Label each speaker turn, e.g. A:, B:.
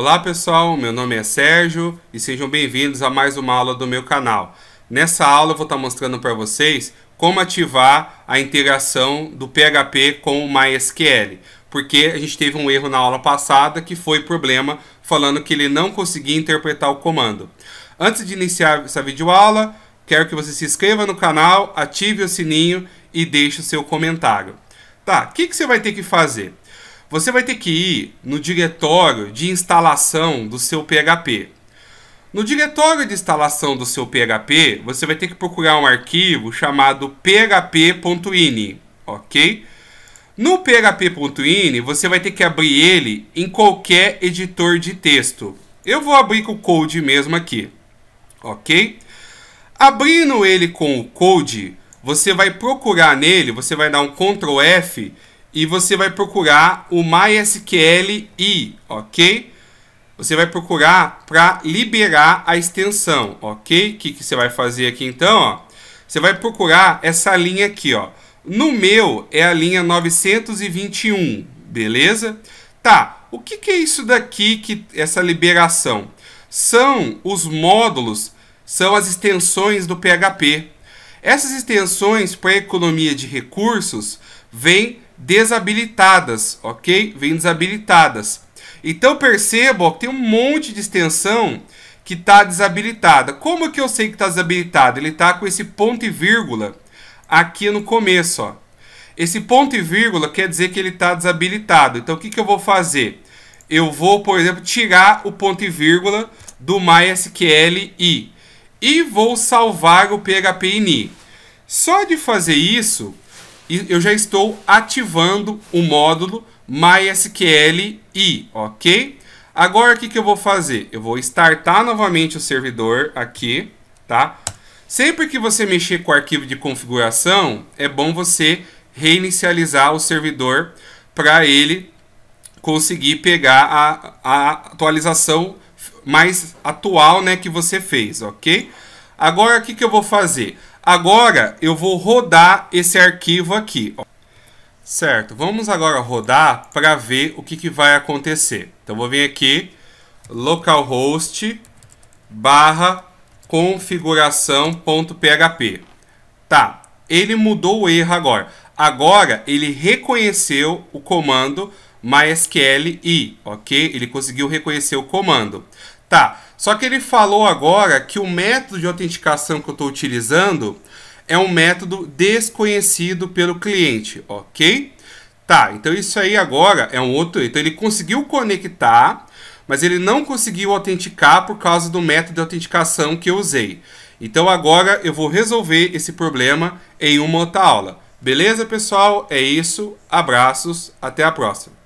A: Olá pessoal, meu nome é Sérgio e sejam bem-vindos a mais uma aula do meu canal. Nessa aula eu vou estar mostrando para vocês como ativar a integração do PHP com o MySQL, porque a gente teve um erro na aula passada que foi problema falando que ele não conseguia interpretar o comando. Antes de iniciar essa videoaula, quero que você se inscreva no canal, ative o sininho e deixe o seu comentário. Tá, o que, que você vai ter que fazer? Você vai ter que ir no diretório de instalação do seu PHP. No diretório de instalação do seu PHP, você vai ter que procurar um arquivo chamado php.ini, ok? No php.ini, você vai ter que abrir ele em qualquer editor de texto. Eu vou abrir com o code mesmo aqui, ok? Abrindo ele com o code, você vai procurar nele, você vai dar um Ctrl F e você vai procurar o MySQLi, ok? Você vai procurar para liberar a extensão, ok? O que, que você vai fazer aqui então? Ó? Você vai procurar essa linha aqui, ó. No meu é a linha 921, beleza? Tá, o que, que é isso daqui, que essa liberação? São os módulos, são as extensões do PHP. Essas extensões para economia de recursos vêm desabilitadas, ok? Vem desabilitadas. Então perceba, ó, que tem um monte de extensão que está desabilitada. Como que eu sei que está desabilitada? Ele está com esse ponto e vírgula aqui no começo. Ó. Esse ponto e vírgula quer dizer que ele está desabilitado. Então o que, que eu vou fazer? Eu vou, por exemplo, tirar o ponto e vírgula do MySQL e e vou salvar o PHPINI. Só de fazer isso, e eu já estou ativando o módulo MySQL i, ok? Agora o que, que eu vou fazer? Eu vou startar novamente o servidor aqui, tá? Sempre que você mexer com o arquivo de configuração, é bom você reinicializar o servidor para ele conseguir pegar a, a atualização mais atual né, que você fez, ok? Agora o que, que eu vou fazer? Agora eu vou rodar esse arquivo aqui. Ó. Certo, vamos agora rodar para ver o que, que vai acontecer. Então vou vir aqui, localhost, barra, configuração.php. Tá, ele mudou o erro agora. Agora ele reconheceu o comando mysqli, ok? Ele conseguiu reconhecer o comando. Tá, só que ele falou agora que o método de autenticação que eu estou utilizando é um método desconhecido pelo cliente, ok? Tá, então isso aí agora é um outro. Então ele conseguiu conectar, mas ele não conseguiu autenticar por causa do método de autenticação que eu usei. Então agora eu vou resolver esse problema em uma outra aula. Beleza, pessoal? É isso. Abraços. Até a próxima.